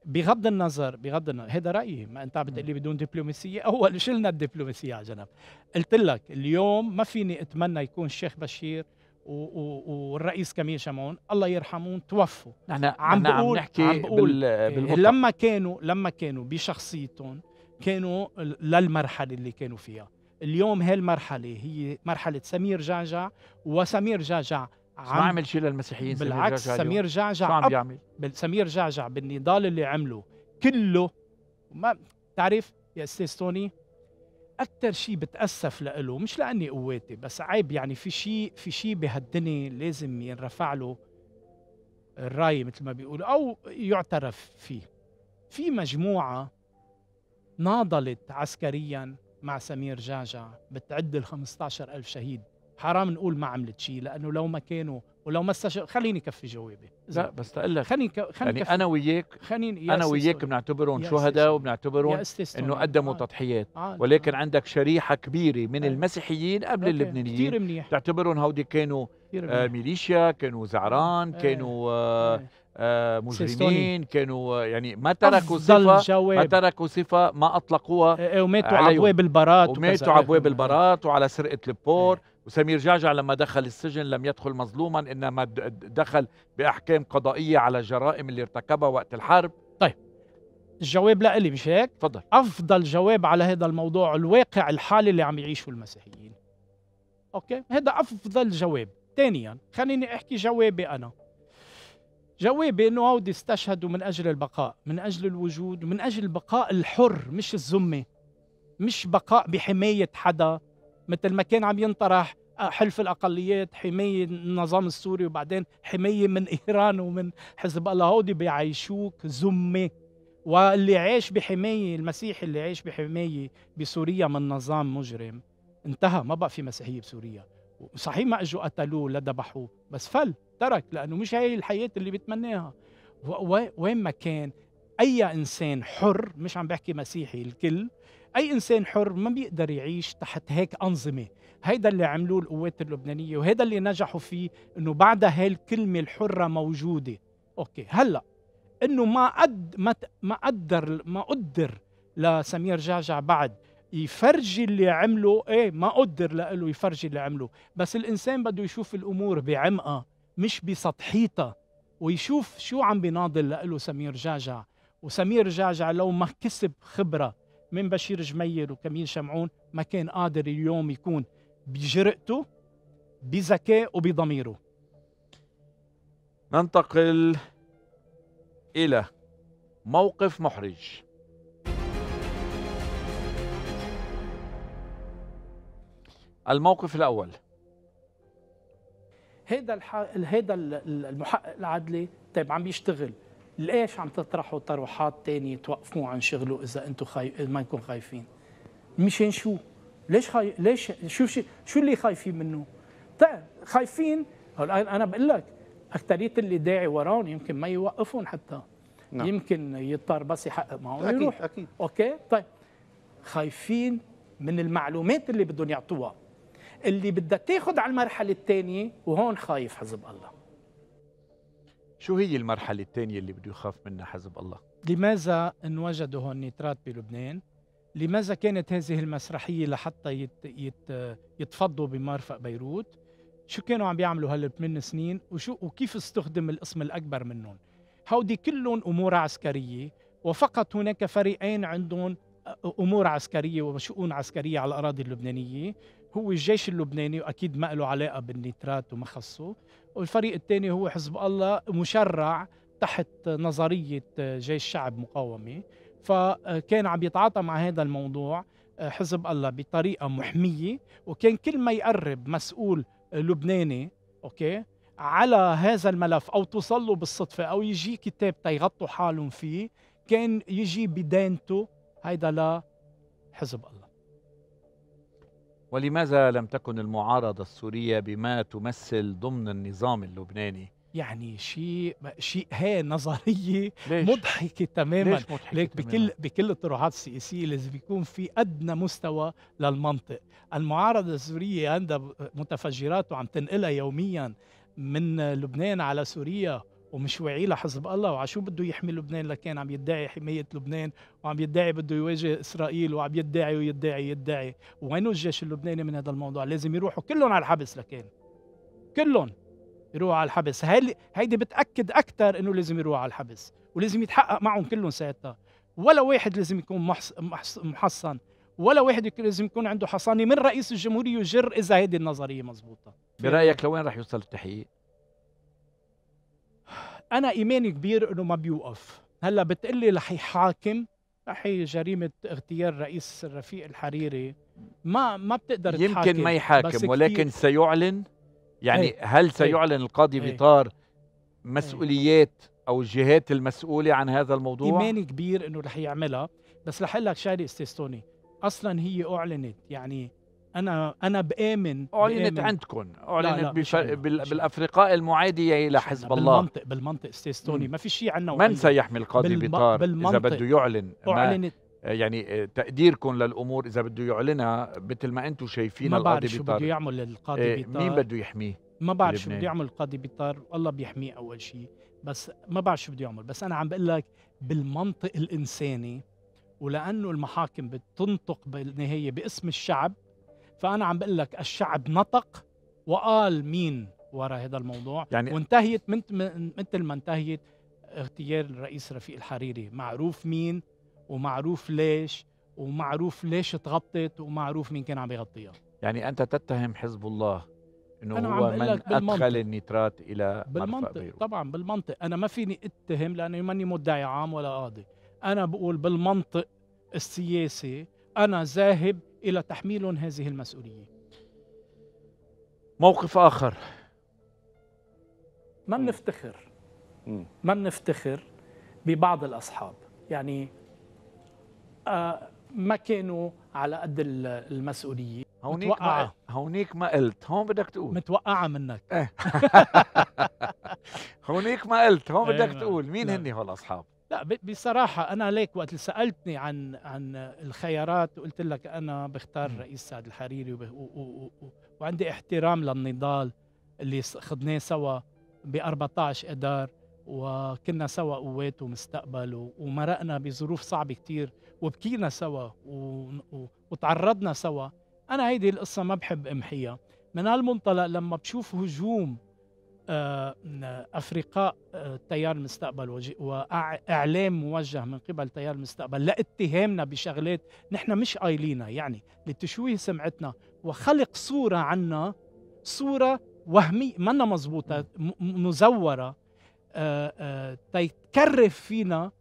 بغض النظر بغض النظر هذا رايي ما انت عم بتقول لي بدون دبلوماسيه [LAUGHS] اول شلنا الدبلوماسيه على جنب قلت لك اليوم ما فيني اتمنى يكون الشيخ بشير والرئيس كميل شمعون الله يرحمهم توفوا نحن عم, عم عم نحكي عم بقول بال... بالمطلع. لما كانوا لما كانوا بشخصيتهم كانوا للمرحله اللي كانوا فيها اليوم هالمرحله هي مرحله سمير جعجع وسمير جعجع عم ما عمل شيء للمسيحيين بالعكس سمير جعجع, سمير جعجع شو عم بيعمل؟ سمير جعجع بالنضال اللي عمله كله ما تعرف يا استاذ توني اكثر شيء بتاسف له مش لاني قواتي بس عيب يعني في شيء في شيء بهالدنيا لازم ينرفع له الراي مثل ما بيقولوا او يعترف فيه في مجموعه ناضلت عسكريا مع سمير جعجع بتعد ال 15000 شهيد حرام نقول ما عملت شيء لانه لو ما كانوا ولو ما استشهد خليني كفي جوابي لا بس تقول لك خليني خليني يعني كفي. انا وياك خليني انا وياك بنعتبرهم شهداء وبنعتبرهم انه قدموا آه. تضحيات آه. ولكن آه. عندك شريحه كبيره من آه. المسيحيين قبل آه اللبنانيين كثير منيح بتعتبرهم هودي كانوا آه ميليشيا كانوا زعران آه. كانوا آه. آه. آه، مجرمين كانوا يعني ما تركوا صفه ما تركوا صفه ما اطلقوها آه، آه، وماتوا على ابواب البارات وماتوا على ابواب البارات وعلى سرقه البور إيه. وسمير جعجع لما دخل السجن لم يدخل مظلوما انما دخل باحكام قضائيه على الجرائم اللي ارتكبها وقت الحرب طيب الجواب لإلي مش هيك؟ تفضل افضل جواب على هذا الموضوع الواقع الحالي اللي عم يعيشه المسيحيين اوكي هذا افضل جواب ثانيا خليني احكي جوابي انا جوابي انه هودي استشهدوا من اجل البقاء من اجل الوجود من اجل البقاء الحر مش الذمه مش بقاء بحمايه حدا مثل ما كان عم ينطرح آه، حلف الاقليات حمايه النظام السوري وبعدين حمايه من ايران ومن حزب الله هودي بيعيشوك ذمه واللي عايش بحمايه المسيحي اللي عايش بحمايه بسوريا من نظام مجرم انتهى ما بقى في مسيحيه بسوريا صحيح ما اجوا قتلوه لا ذبحوه بس فل ترك لانه مش هي الحياه اللي بيتمناها وين ما كان اي انسان حر مش عم بحكي مسيحي الكل اي انسان حر ما بيقدر يعيش تحت هيك انظمه هيدا اللي عملوه القوات اللبنانيه وهيدا اللي نجحوا فيه انه بعد الكلمه الحره موجوده اوكي هلا انه ما قد ما قدر ما قدر لسمير جعجع بعد يفرجي اللي عمله ايه ما قدر لإله يفرجي اللي عمله بس الانسان بده يشوف الامور بعمقها مش بسطحيتها ويشوف شو عم بيناضل لإله سمير جعجع وسمير جعجع لو ما كسب خبره من بشير جميل وكمين شمعون ما كان قادر اليوم يكون بجرأته بذكاء وبضميره ننتقل الى موقف محرج الموقف الأول هيدا الح... هيدا المحقق العدلي طيب عم بيشتغل ليش عم تطرحوا طروحات تانية توقفوه عن شغله اذا انتم خاي... ما نكون خايفين مشان شو ليش خاي... ليش شو شو, شو اللي خايفين منه طيب خايفين انا بقول لك اكثريه اللي داعي وراهم يمكن ما يوقفهم حتى نعم. يمكن يضطر بس يحقق معهم أكيد يروح أكيد. اوكي طيب خايفين من المعلومات اللي بدهم يعطوها اللي بدها تاخذ على المرحله الثانيه وهون خايف حزب الله شو هي المرحله الثانيه اللي بده يخاف منها حزب الله لماذا انوجدوا هون نيترات بلبنان لماذا كانت هذه المسرحيه لحتى يت يت يتفضوا بمرفق بيروت شو كانوا عم بيعملوا هالثمان سنين وشو وكيف استخدم القسم الاكبر منهم هودي كلهم امور عسكريه وفقط هناك فريقين عندهم امور عسكريه وشؤون عسكريه على الاراضي اللبنانيه هو الجيش اللبناني واكيد ما له علاقه بالنيترات وما خصه والفريق الثاني هو حزب الله مشرع تحت نظريه جيش شعب مقاومه فكان عم يتعاطى مع هذا الموضوع حزب الله بطريقه محميه وكان كل ما يقرب مسؤول لبناني اوكي على هذا الملف او توصل له بالصدفه او يجي كتاب تيغطوا حالهم فيه كان يجي بدانته هيدا لحزب الله ولماذا لم تكن المعارضة السورية بما تمثل ضمن النظام اللبناني؟ يعني شيء شيء هي نظريه ليش؟ مضحكه تماما ليش مضحكة ليك بكل تماماً؟ بكل الطروحات السياسيه لازم يكون في ادنى مستوى للمنطق المعارضه السوريه عندها متفجرات وعم تنقلها يوميا من لبنان على سوريا ومش واعي لحزب الله وعلى شو بده يحمي لبنان لكان عم يدعي حمايه لبنان وعم يدعي بده يواجه اسرائيل وعم يدعي ويدعي يدعي وين الجيش اللبناني من هذا الموضوع لازم يروحوا كلهم على الحبس لكان كلهم يروحوا على الحبس هل هيدي بتاكد اكثر انه لازم يروحوا على الحبس ولازم يتحقق معهم كلهم ساعتها ولا واحد لازم يكون محص... محص... محصن ولا واحد لازم يكون عنده حصانه من رئيس الجمهوريه يجر اذا هيدي النظريه مزبوطه برايك لوين رح يوصل التحقيق انا ايماني كبير انه ما بيوقف هلا بتقلي رح يحاكم رح جريمه اغتيال رئيس الرفيق الحريري ما ما بتقدر يمكن تحاكم. ما يحاكم ولكن سيعلن يعني ايه. هل إيه. سيعلن القاضي ايه. بيطار إيه. مسؤوليات او الجهات المسؤوله عن هذا الموضوع ايماني كبير انه رح يعملها بس رح اقول لك شغله استاذ توني اصلا هي اعلنت يعني انا انا بامن اعلنت عندكم اعلنت لا لا بال... بالافرقاء المعاديه الى حزب الله بالمنطق بالمنطق استاذ ما في شيء عندنا من سيحمي القاضي بالم... بطار بالمنطق. اذا بده يعلن اعلنت آه، يعني آه، تقديركم للامور اذا بده يعلنها مثل ما انتم شايفين ما القاضي بطار ما بعرف شو بده يعمل القاضي آه، بطار مين بده يحميه ما بعرف شو بده يعمل القاضي بطار الله بيحميه اول شيء بس ما بعرف شو بده يعمل بس انا عم بقول لك بالمنطق الانساني ولانه المحاكم بتنطق بالنهايه باسم الشعب فانا عم بقول لك الشعب نطق وقال مين وراء هذا الموضوع يعني وانتهيت مثل ما انتهيت اغتيال الرئيس رفيق الحريري معروف مين ومعروف ليش ومعروف ليش تغطت ومعروف مين كان عم يغطيها يعني انت تتهم حزب الله انه أنا هو من ادخل النترات الى بالمنطق مرفق طبعا بالمنطق انا ما فيني اتهم لانه ماني مدعي عام ولا قاضي انا بقول بالمنطق السياسي انا ذاهب الى تحميل هذه المسؤوليه موقف اخر ما بنفتخر ما بنفتخر ببعض الاصحاب يعني آه، ما كانوا على قد المسؤوليه هونيك ما هونيك ما قلت هون بدك تقول متوقعه منك [LAUGHS] هونيك ما قلت هون إيه. بدك تقول مين نعم. هن هول لا بصراحة أنا ليك وقت سألتني عن عن الخيارات قلت لك أنا بختار رئيس سعد الحريري وب... و... و... و... وعندي احترام للنضال اللي خضناه سوا ب 14 أدار وكنا سوا قوات ومستقبل و... ومرقنا بظروف صعبة كتير وبكينا سوا و... و... وتعرضنا سوا أنا هيدي القصة ما بحب أمحيها من هالمنطلق لما بشوف هجوم آه، افرقاء آه، تيار المستقبل واعلام موجه من قبل تيار المستقبل لاتهامنا بشغلات نحن مش قايلينها يعني لتشويه سمعتنا وخلق صوره عنا صوره وهميه منا مزبوطه مزوره آه، تكرف فينا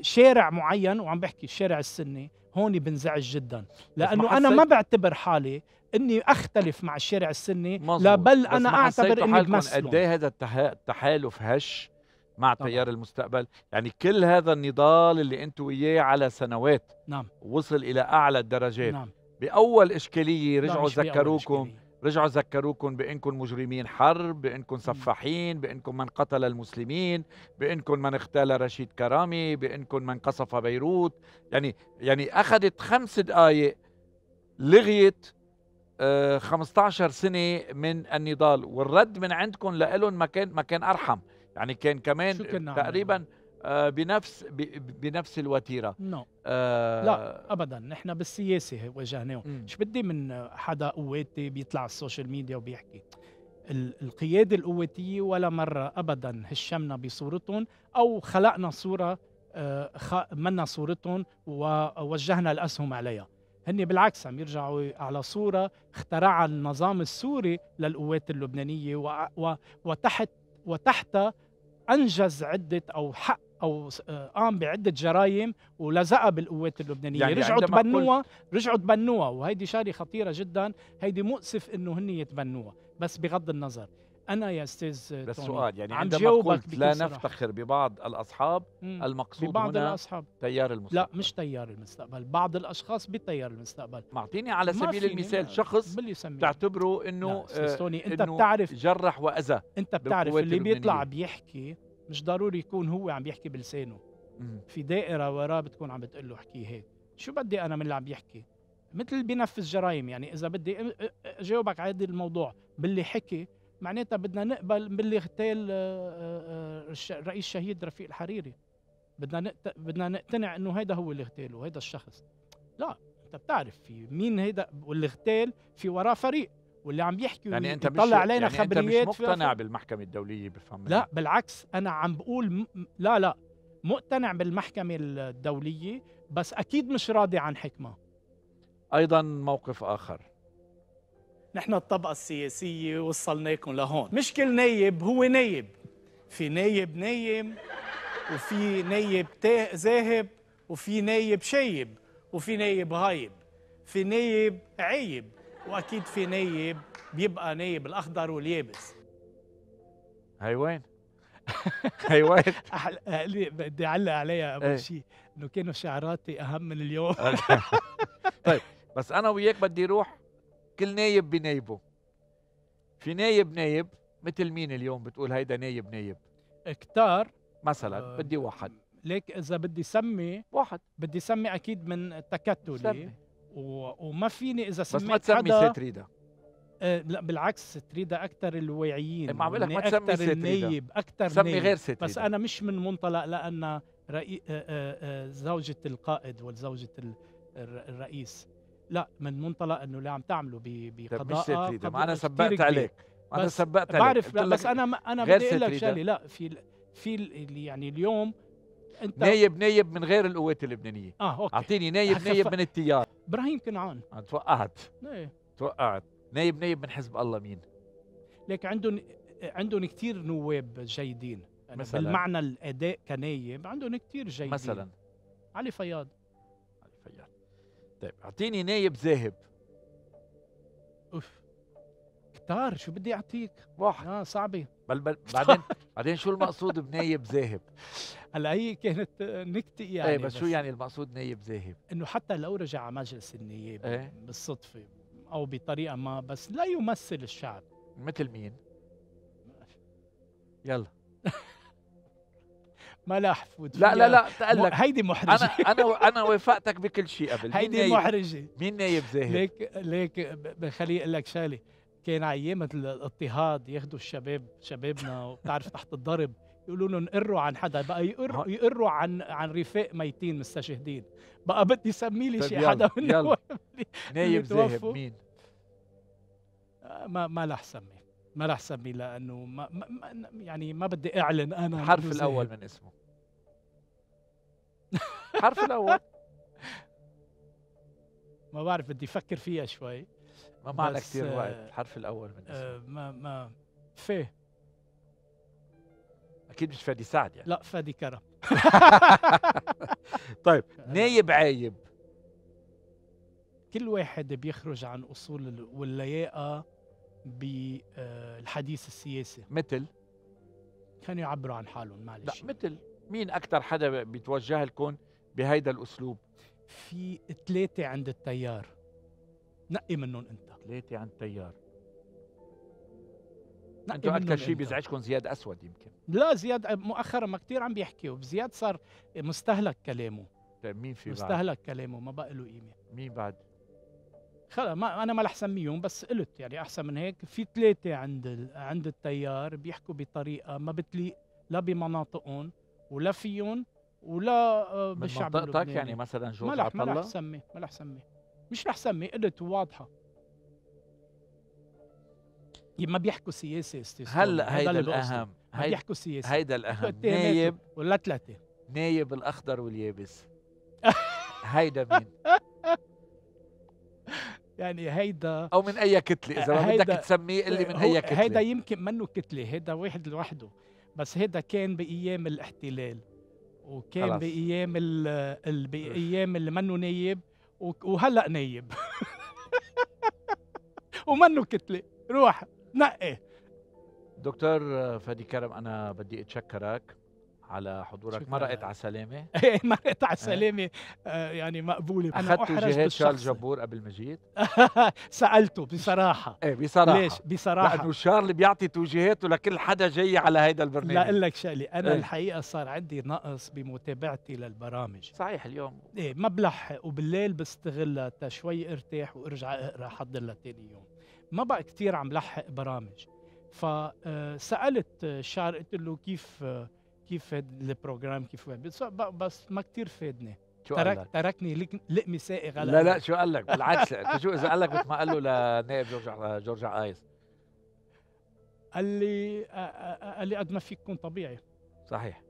شارع معين وعم بحكي الشارع السني هون بنزعج جدا لانه انا ما بعتبر حالي اني اختلف مع الشارع السني مزبوط. لا بل انا اعتبر اني بمثله قد إيه هذا التحالف هش مع طبعا. تيار المستقبل يعني كل هذا النضال اللي انتم وياه على سنوات نعم. وصل الى اعلى الدرجات نعم. باول اشكاليه رجعوا ذكروكم رجعوا ذكروكم بانكم مجرمين حرب بانكم سفاحين بانكم من قتل المسلمين بانكم من اغتال رشيد كرامي بانكم من قصف بيروت يعني يعني اخذت خمس دقائق لغيت 15 آه، سنه من النضال والرد من عندكم لهم ما كان ما كان ارحم يعني كان كمان تقريبا يعني. آه، بنفس بنفس الوتيره no. آه لا ابدا نحن بالسياسه واجهناهم شو بدي من حدا قواتي بيطلع على السوشيال ميديا وبيحكي القياده القواتيه ولا مره ابدا هشمنا بصورتهم او خلقنا صوره آه، منا صورتهم ووجهنا الاسهم عليها هن بالعكس عم يرجعوا على صوره اخترعها النظام السوري للقوات اللبنانيه و... و... وتحت وتحتها انجز عده او حق او قام آه، بعده جرائم ولزقها بالقوات اللبنانيه يعني رجعوا تبنوها رجعوا تبنوها وهيدي شغله خطيره جدا هيدي مؤسف انه هن يتبنوها بس بغض النظر انا يا استاذ بس سؤال يعني عندما قلت لا نفتخر ببعض الاصحاب المقصود ببعض هنا الاصحاب تيار المستقبل لا مش تيار المستقبل بعض الاشخاص بتيار المستقبل معطيني على سبيل المثال شخص بتعتبره انه آه انت بتعرف جرح واذى انت بتعرف اللي بيطلع بيحكي مش ضروري يكون هو عم يحكي بلسانه في دائره وراه بتكون عم بتقول له احكي هيك شو بدي انا من اللي عم يحكي مثل بينفذ جرائم يعني اذا بدي جاوبك على هذا الموضوع باللي حكي معناتها بدنا نقبل باللي اغتال آه، آه، الرئيس الشهيد رفيق الحريري بدنا بدنا نقتنع انه هيدا هو اللي اغتاله هيدا الشخص لا انت بتعرف في مين هيدا واللي اغتال في وراه فريق واللي عم يحكي يعني انت بيطلع علينا يعني خبريات انت مش مقتنع بالمحكمه الدوليه بفهم لا بالعكس انا عم بقول م... لا لا مقتنع بالمحكمه الدوليه بس اكيد مش راضي عن حكمها ايضا موقف اخر نحن الطبقه السياسيه وصلناكم لهون مش كل نايب هو نايب في نايب نايم وفي نايب ذاهب وفي نايب شايب وفي نايب هايب في نايب عيب واكيد في نايب بيبقى نايب الاخضر واليابس هي وين [LAUGHS] هي وين بدي اعلق عليها اول إيه. شيء انه كانوا شعراتي اهم من اليوم [LAUGHS] طيب بس انا وياك بدي روح كل نايب بنايبه في نايب نايب مثل مين اليوم بتقول هيدا نايب نايب كتار مثلا أه بدي واحد ليك اذا بدي سمي واحد بدي سمي اكيد من تكتلي سمي. و... وما فيني اذا سميت بس ما تسمي حدا... ستريدا آه لا بالعكس ستريدا اكثر الواعيين إيه، ما عم لك يعني ما تسمي ستريدا النيب اكثر سمي نيب. غير ستريدا بس انا مش من منطلق لان رئي... آه آه, آه، زوجة القائد والزوجة الرئيس لا من منطلق انه اللي عم تعمله طيب، بقضاء مش ما انا سبقت عليك انا سبقت عليك بعرف بس انا ما انا بدي اقول لك شغله لا في في يعني اليوم انت نايب نايب من غير القوات اللبنانيه اه اوكي اعطيني نايب نايب من التيار ابراهيم كنعان توقعت ايه توقعت نايب نايب من حزب الله مين لك عندهم عندهم كثير نواب جيدين مثلا بالمعنى الاداء كنايب عندهم كثير جيدين مثلا علي فياض علي فياض طيب اعطيني نايب ذاهب اوف اختار شو بدي اعطيك واحد اه صعبه بل بل [LAUGHS] بعدين بعدين شو المقصود بنايب ذاهب هلا هي كانت نكته يعني ايه بس, بس شو يعني المقصود نايب ذاهب انه حتى لو رجع على مجلس النيابه ايه؟ بالصدفه او بطريقه ما بس لا يمثل الشعب مثل مين [LAUGHS] يلا [LAUGHS] ما لا احفظ لا لا لا تقلك هيدي محرجه انا انا انا وافقتك بكل شيء قبل هيدي محرجه مين نايب ذاهب ليك ليك خليني اقول لك شغله كان ايام الاضطهاد ياخذوا الشباب شبابنا وبتعرف تحت الضرب يقولوا لهم قروا عن حدا بقى يقروا يقروا عن عن رفاق ميتين مستشهدين بقى بدي سمي لي طيب شي حدا من يلا [LAUGHS] نايم ذاهب مين آه، ما ما رح سمي ما رح سمي لانه ما, ما, ما يعني ما بدي اعلن انا الحرف الاول من اسمه الحرف الاول [LAUGHS] ما بعرف بدي افكر فيها شوي ما معنا كثير وقت آه، الحرف الاول من آه، اسمه ما ما في اكيد مش فادي سعد يعني لا فادي كرم [LAUGHS] طيب نايب عايب كل واحد بيخرج عن اصول واللياقه بالحديث آه، السياسي مثل كانوا يعبروا عن حالهم معلش لا مثل مين اكثر حدا بيتوجه لكم بهيدا الاسلوب في ثلاثه عند التيار نقي منهم انت ثلاثة عن تيار انتوا اكثر شيء بيزعجكم زياد اسود يمكن لا زياد مؤخرا ما كثير عم بيحكي وزياد صار مستهلك كلامه طيب مين في مستهلك بعد؟ مستهلك كلامه ما بقى له قيمه مين بعد؟ خلا ما انا ما رح اسميهم بس قلت يعني احسن من هيك في ثلاثه عند ال... عند التيار بيحكوا بطريقه ما بتليق لا بمناطقهم ولا فيهم ولا آه، بالشعب من منطقتك يعني مثلا جورج الله ما رح سمي ما رح سمي مش رح سمي قلت واضحه ما بيحكوا سياسه استاذ هلا هيدا الاهم ما بيحكوا سياسه هيدا الاهم نايب ولا ثلاثه نايب الاخضر واليابس [LAUGHS] هيدا مين [LAUGHS] يعني هيدا او من اي كتله اذا بدك تسميه اللي من اي كتله هيدا يمكن منه كتله هيدا واحد لوحده بس هيدا كان بايام الاحتلال وكان خلاص. بايام ال بايام اللي منه نايب وهلا نايب [LAUGHS] ومنه كتله روح نقي دكتور فادي كرم انا بدي اتشكرك على حضورك مرقت على سلامه [LAUGHS] ايه مرقت على آه. سلامه آه، يعني مقبوله اخذت جهاد شارل جبور قبل ما جيت [LAUGHS] سالته بصراحه ايه بصراحه ليش بصراحه لانه شارل بيعطي توجيهاته لكل حدا جاي على هيدا البرنامج لا اقول لك شغله انا ايه؟ الحقيقه صار عندي نقص بمتابعتي للبرامج صحيح اليوم ايه ما بلحق وبالليل بستغلها تشوي ارتاح وارجع اقرا حضر لتاني يوم ما بقى كثير عم لحق برامج فسالت آه، شار قلت له كيف كيف البروجرام كيف بس بس ما كثير فادني ترك تركني لقمه سائغه لا لا شو قال لك بالعكس انت [LAUGHS] شو اذا قال لك مثل ما قال له لنائب جورج جورج ايس قال لي قال لي قد ما فيك تكون طبيعي صحيح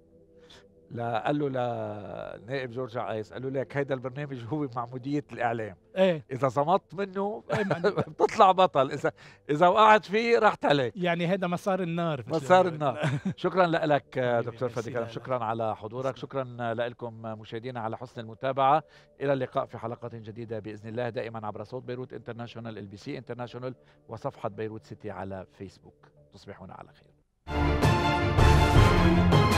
لا قال له لنائب جورج عايز قال له لك هيدا البرنامج هو معموديه الاعلام ايه اذا صمت منه إيه، [LAUGHS] بتطلع بطل اذا اذا وقعت فيه رحت عليك يعني هذا مسار النار مسار يعني النار [LAUGHS] شكرا لك دكتور فادي كلام شكرا على حضورك شكرا لكم مشاهدينا على حسن المتابعه الى اللقاء في حلقه جديده باذن الله دائما عبر صوت بيروت انترناشونال البي بي سي انترناشونال وصفحه بيروت سيتي على فيسبوك تصبحون على خير